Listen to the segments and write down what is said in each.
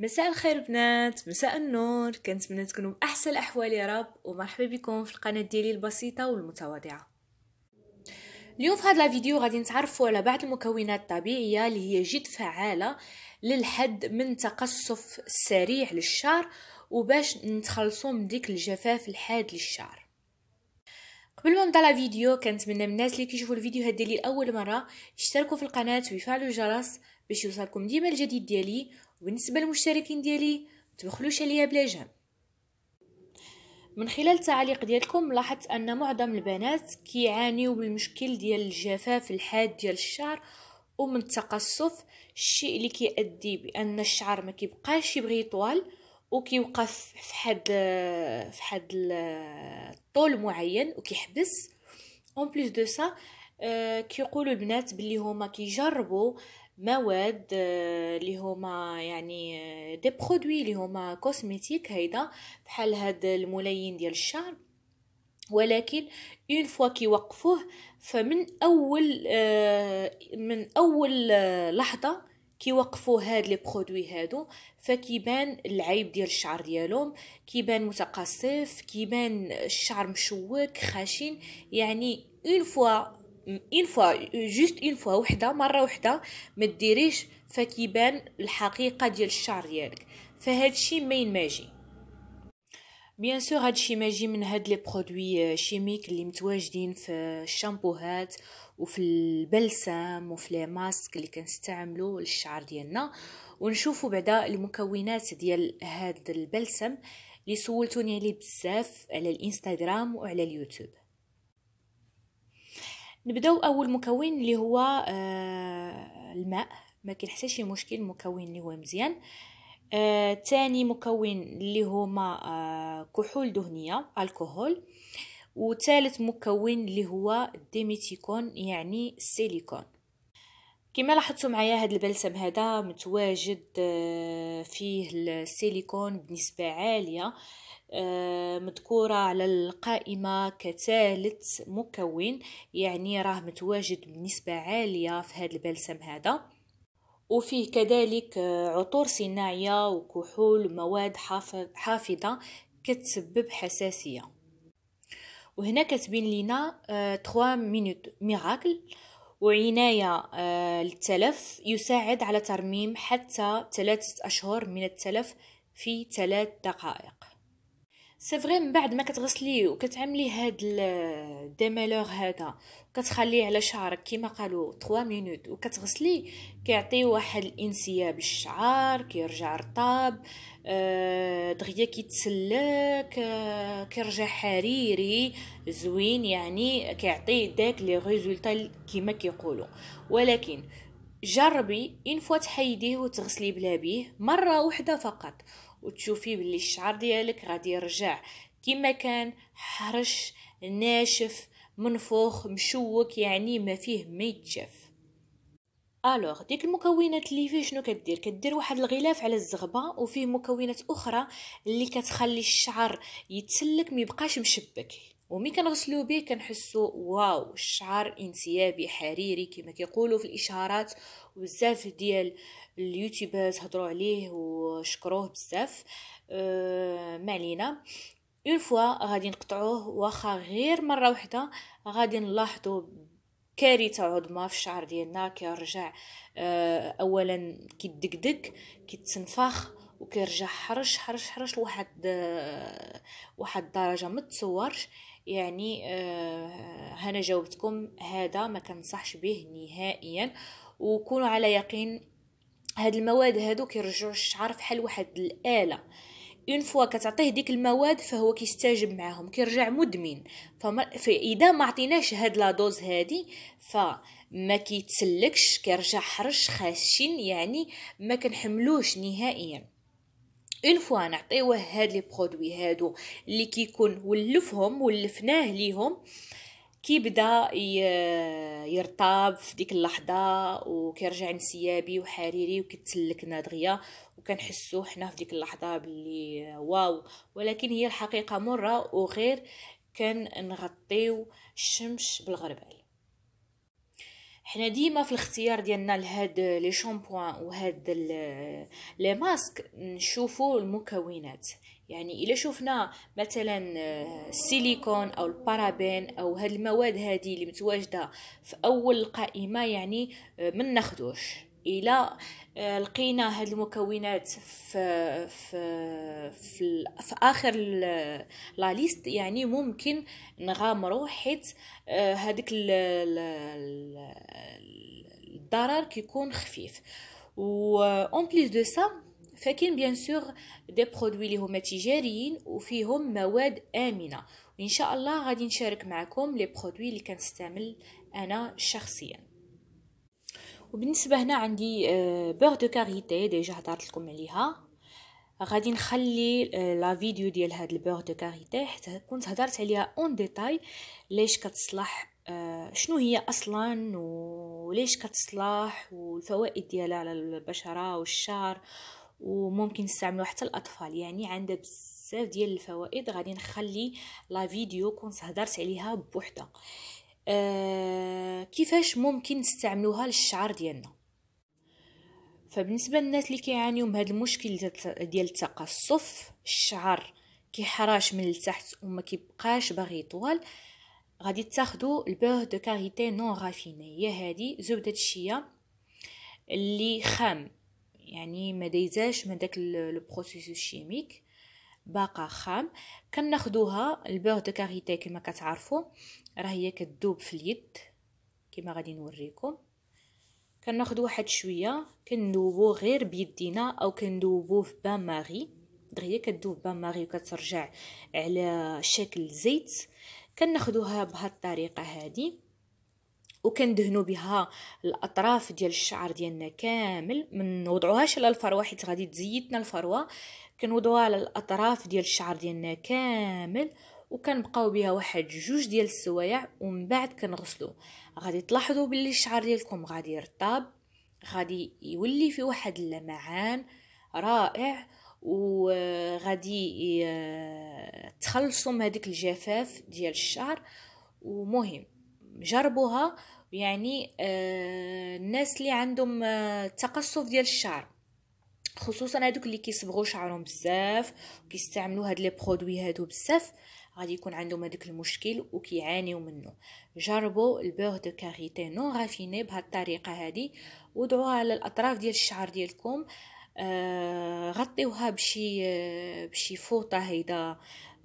مساء الخير بنات مساء النور كنتمنى تكونوا باحسن الاحوال يا رب ومرحبا بكم في القناه ديالي البسيطه والمتواضعه اليوم في هذا الفيديو غادي نتعرفوا على بعض المكونات الطبيعيه اللي هي جد فعاله للحد من تقصف سريع للشعر وباش نتخلصوا من ديك الجفاف الحاد للشعر قبل ما نبدا الفيديو كنتمنى من الناس اللي كيشوفوا الفيديوهات ديالي لاول مره يشتركوا في القناه ويفعلوا الجرس باش يوصلكم ديما الجديد ديالي وبالنسبه للمشتركين ديالي متبخلوش عليا بلا جام من خلال التعليق ديالكم لاحظت ان معظم البنات كيعانيو من المشكل ديال الجفاف الحاد ديال الشعر ومن التقصف الشيء اللي كيؤدي بان الشعر ما كيبقاش يبغي يطوال وكيوقف في حد في حد الطول معين وكيحبس اون بليس دو سا كيقولوا البنات بلي هما كيجربوا مواد آه، اللي هما يعني دي آه، برودوي اللي هما كوزميتيك هيدا بحال هاد الملين ديال الشعر ولكن اون فوا كيوقفوه فمن اول آه، من اول لحظه كيوقفوا هاد لي برودوي هادو فكيبان العيب ديال الشعر ديالهم كيبان متقصف كيبان الشعر مشوك خشن يعني اون فوا اون فوا جوست اون فوا وحده مره وحده ما ديريش فكيبان الحقيقه ديال الشعر ديالك فهادشي ما ينماجي بيان سور هادشي ماجي من هاد لي برودوي شيميك آه، اللي متواجدين في الشامبوهات وفي البلسم وفي لي ماسك اللي كنستعملو للشعر ديالنا ونشوفوا بعدا المكونات ديال هاد البلسم اللي سولتوني عليه بزاف على الانستغرام وعلى اليوتيوب نبداو اول مكون اللي هو آه، الماء ما كاين حتى شي مشكل مكون اللي هو مزيان آه، تاني مكون اللي هما آه، كحول دهنيه الكحول وثالث مكون اللي هو ديميتيكون يعني السيليكون كما لاحظتوا معايا هذا البلسم هذا متواجد آه، فيه السيليكون بنسبه عاليه آه آه، مذكورة على القائمة كثالث مكون يعني راه متواجد بنسبة عالية في هذا البلسم هذا وفيه كذلك آه، عطور صناعية وكحول مواد حافظة كتسبب حساسية وهنا كتبين لنا 3 مينوت ميراكل وعناية آه، للتلف يساعد على ترميم حتى ثلاثة أشهر من التلف في ثلاث دقائق سي فري من بعد ما كتغسليه وكتعملي هاد الديميلور هذا كتخليه على شعرك كما قالوا 3 مينوت وكتغسلي كيعطي واحد الانسياب للشعر كيرجع رطاب آه، دغيا كيتسلك آه، كيرجع حريري زوين يعني كيعطي داك لي ريزولتا كيما كيقولوا ولكن جربي ان فوا تحيديه وتغسلي بلا بيه مره واحده فقط وتشوفي باللي الشعر ديالك غادي يرجع كما كان حرش ناشف منفوخ مشوك يعني ما فيه ما يتجف الوغ ديك المكونات اللي فيه شنو كدير كدير واحد الغلاف على الزغبه وفيه مكونات اخرى اللي كتخلي الشعر يتسلك ميبقاش مشبك ومي كنغسلو به كنحسو واو الشعر انسيابي حريري كما كيقولوا في الاشهارات وبزاف ديال اليوتيوبرز هضروا عليه وشكروه بزاف آه، ما علينا اون فوا غادي نقطعوه واخا غير مره واحده غادي نلاحظوا كارثه عظمى في الشعر ديالنا كيرجع آه، اولا كيدقدق كيتنفخ وكيرجع حرش حرش حرش لواحد آه، واحد الدرجه ما تصورش يعني آه، هنا جاوبتكم هذا ما كنصحش به نهائيا وكونوا على يقين هاد المواد هادو كيرجعوا الشعر فحال واحد الاله اون فوا كتعطيه ديك المواد فهو كيستجب معاهم كيرجع مدمن فاذا ما عطيناش هاد لا دوز هادي فما كيتسلكش كيرجع حرش خاشن يعني ما كنحملوش نهائيا اون فوا نعطيوه هاد لي برودوي هادو اللي كيكون ولفهم ولفناه ليهم كيبدا يرطاب في ديك اللحظه وكيرجع انسيابي وحريري وكتسلكنا دغيا وكنحسو حنا في ديك اللحظه باللي واو ولكن هي الحقيقه مره وغير كنغطيو الشمس بالغربال حنا ديما في الاختيار ديالنا لهاد لي شامبوان وهاد لي ماسك نشوفوا المكونات يعني الا شفنا مثلا السيليكون او البارابين او هاد المواد هذه اللي متواجده في اول القائمه يعني آه، ما ناخذوش الى آه، لقينا هاد المكونات في في في, في اخر لا ليست يعني ممكن نغامروا حيت هذيك آه، الضرر كيكون خفيف و اون بليس دو سا فكاين بيان سور دي برودوي اللي هما تجاريين وفيهم مواد امنه وان شاء الله غادي نشارك معكم لي برودوي اللي كنستعمل انا شخصيا وبالنسبه هنا عندي بور دو كاريتي ديجا هضرت لكم عليها غادي نخلي آه، لا فيديو ديال هاد البور دو كاريتي حتى كنت هضرت عليها اون ديتاي ليش كتصلح آه، شنو هي اصلا وليش كتصلح والفوائد ديالها على البشره والشعر وممكن نستعملوها حتى الاطفال يعني عندها بزاف ديال الفوائد غادي نخلي لا فيديو كنت هضرت عليها بوحدها آه، كيفاش ممكن نستعملوها للشعر ديالنا فبالنسبه للناس اللي كيعانيو من هذا المشكل ديال التقصف الشعر كيحراش من التحت وما كيبقاش باغي يطول غادي تاخدو البوه دو كاريتي نون رافيني هي هذه زبده الشيا اللي خام يعني ما دايزاش من داك لو بروسيسوس شيميك باقة خام كناخدوها البوغ دو كاريتي كما كتعرفوا راه هي كتذوب في اليد كما غادي نوريكم كناخذ واحد شويه كندوبو غير بيدينا او كندوبو في بان ماري دغيا كدوب بان ماري وكترجع على شكل زيت كناخدوها بهاد الطريقه هذه وكندهنو بها الاطراف ديال الشعر ديالنا كامل ما نوضعوهاش على الفروه حيت غادي تزيدنا الفروه كنوضوها على الاطراف ديال الشعر ديالنا كامل وكنبقاو بها واحد جوج ديال السوايع ومن بعد كنغسلو غادي تلاحظوا باللي الشعر ديالكم غادي يرطب غادي يولي في واحد اللمعان رائع وغادي تخلصوا من هذيك الجفاف ديال الشعر ومهم جربوها يعني الناس اللي عندهم تقصف ديال الشعر خصوصا هادوك اللي كيصبغوا شعرهم بزاف وكيستعملوا هاد لي برودوي هادو بزاف غادي يكون عندهم هذاك المشكل وكيعانيو منه جربوا البوغ دو كاريتي نو رافيني بهاد الطريقه هادي وضعوها على الاطراف ديال الشعر ديالكم آه غطيوها بشي آه بشي فوطه هيدا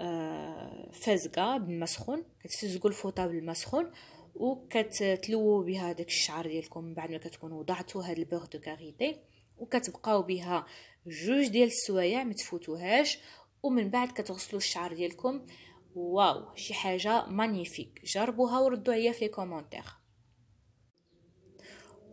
آه فازقه بالماء سخون كتفزقوا الفوطه بالماء سخون وكتلووا بها داك الشعر ديالكم بعد ما كتكونوا وضعتوا هاد البوغ دو كاريتي وكتبقاو بها جوج ديال السوايع ما تفوتوهاش ومن بعد كتغسلوا الشعر ديالكم واو شي حاجه مانيفيك جربوها وردوا عليا في لي كومونتير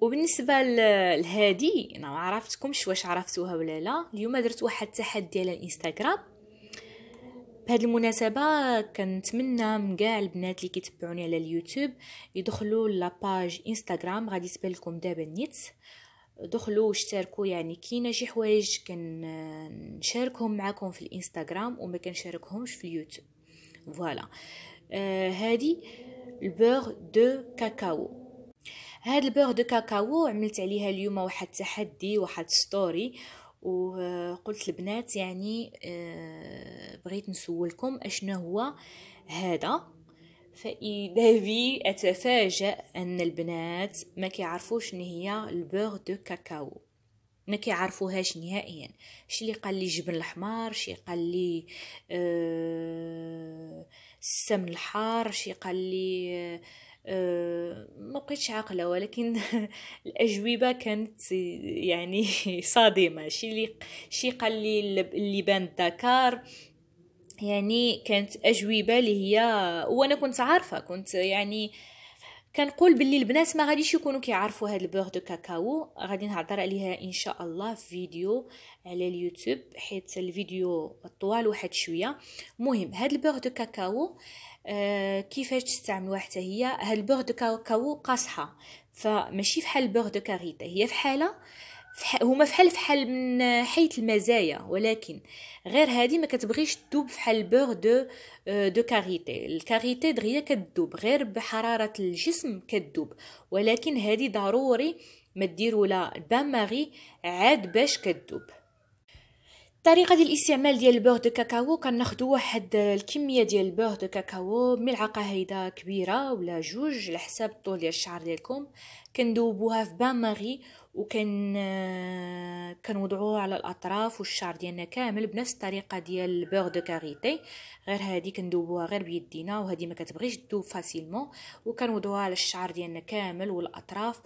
وبالنسبه لهادي انا ما عرفتكمش واش عرفتوها ولا لا اليوم درت واحد التحدي على الانستغرام بهاد المناسبه كنتمنى من كاع البنات اللي كيتبعوني على اليوتيوب يدخلوا لاباج انستغرام غادي تبان لكم دابا نيت دخلوا واشتركوا يعني كاينه شي حوايج كنشاركهم معاكم في الانستغرام وما كنشاركهمش في اليوتيوب فوالا آه هادي البوغ دو كاكاو هاد البوغ دو كاكاو عملت عليها اليوم واحد تحدي واحد ستوري وقلت البنات يعني آه، بغيت نسولكم اشنو هو هذا فإذا في أتفاجأ أن البنات ما كيعرفوش إن هي البوغ دو كاكاو ما كيعرفوهاش نهائيا شي اللي قال لي جبن الحمار شي قال لي آه، السمن الحار شي قال لي آه، آه، ما بقيتش عاقله ولكن الاجوبه كانت يعني صادمه شي اللي شي قال لي اللبان الدكار يعني كانت اجوبه اللي هي وانا كنت عارفه كنت يعني كنقول باللي البنات ما غاديش يكونوا كيعرفوا هاد البوغ دو كاكاو غادي نهضر عليها ان شاء الله في فيديو على اليوتيوب حيت الفيديو طوال واحد شويه مهم هاد البوغ دو كاكاو آه كيفاش تستعملوها حتى هي هاد البوغ دو كاكاو قاصحه فماشي فحال البوغ دو كاريتا هي آه هما فحال فحال من حيث المزايا ولكن غير هذه ما كتبغيش في فحال البور دو دو كاريتي الكاريتي دغيا كتدوب غير بحراره الجسم كتدوب ولكن هذه ضروري ما ديروا لا بان ماغي عاد باش كتدوب الطريقه ديال الاستعمال ديال البور دو كاكاو كناخدو واحد الكميه ديال البور دو كاكاو ملعقه هيدا كبيره ولا جوج على حساب الطول ديال الشعر ديالكم كندوبوها في بان ماغي وكان آه، وضعوها على الاطراف والشعر ديالنا كامل بنفس الطريقه ديال بور دو كاريتي غير هذه كندوبوها غير بيدينا وهذه ما كتبغيش تذوب فاسيلمون وضعوها على الشعر ديالنا كامل والاطراف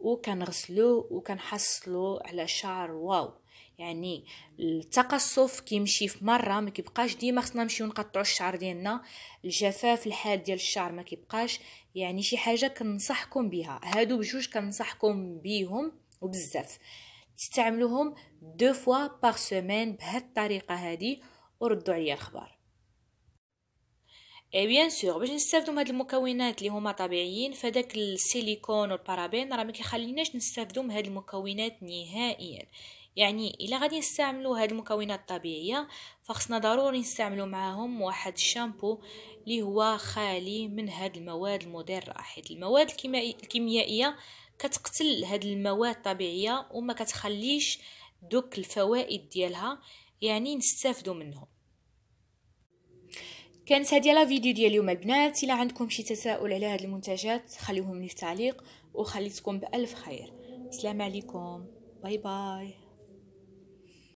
وكنغسلوه وكنحصلوه على شعر واو يعني التقصف كيمشي في مره ما كيبقاش ديما خصنا نمشيو نقطعوا الشعر ديالنا الجفاف الحاد ديال الشعر ما كيبقاش يعني شي حاجه كنصحكم بها هادو بجوج كنصحكم بيهم وبزاف تستعملوهم دو فوا بار سيمين بهاد الطريقه هادي وردوا عليا الخبر اي بيان سور باش نستافدو من هاد المكونات اللي هما طبيعيين فداك السيليكون والبارابين راه ما كيخليناش نستافدو من هاد المكونات نهائيا يعني الا غادي نستعملو هاد المكونات الطبيعيه فخصنا ضروري نستعملو معاهم واحد الشامبو اللي هو خالي من هاد المواد المضره حيت المواد الكيميائيه كتقتل هاد المواد الطبيعيه وما كتخليش دوك الفوائد ديالها يعني نستافدوا منهم كانت هذه لا فيديو ديال اليوم البنات الا عندكم شي تساؤل على هاد المنتجات خليهم لي في التعليق وخليتكم بالف خير السلام عليكم باي باي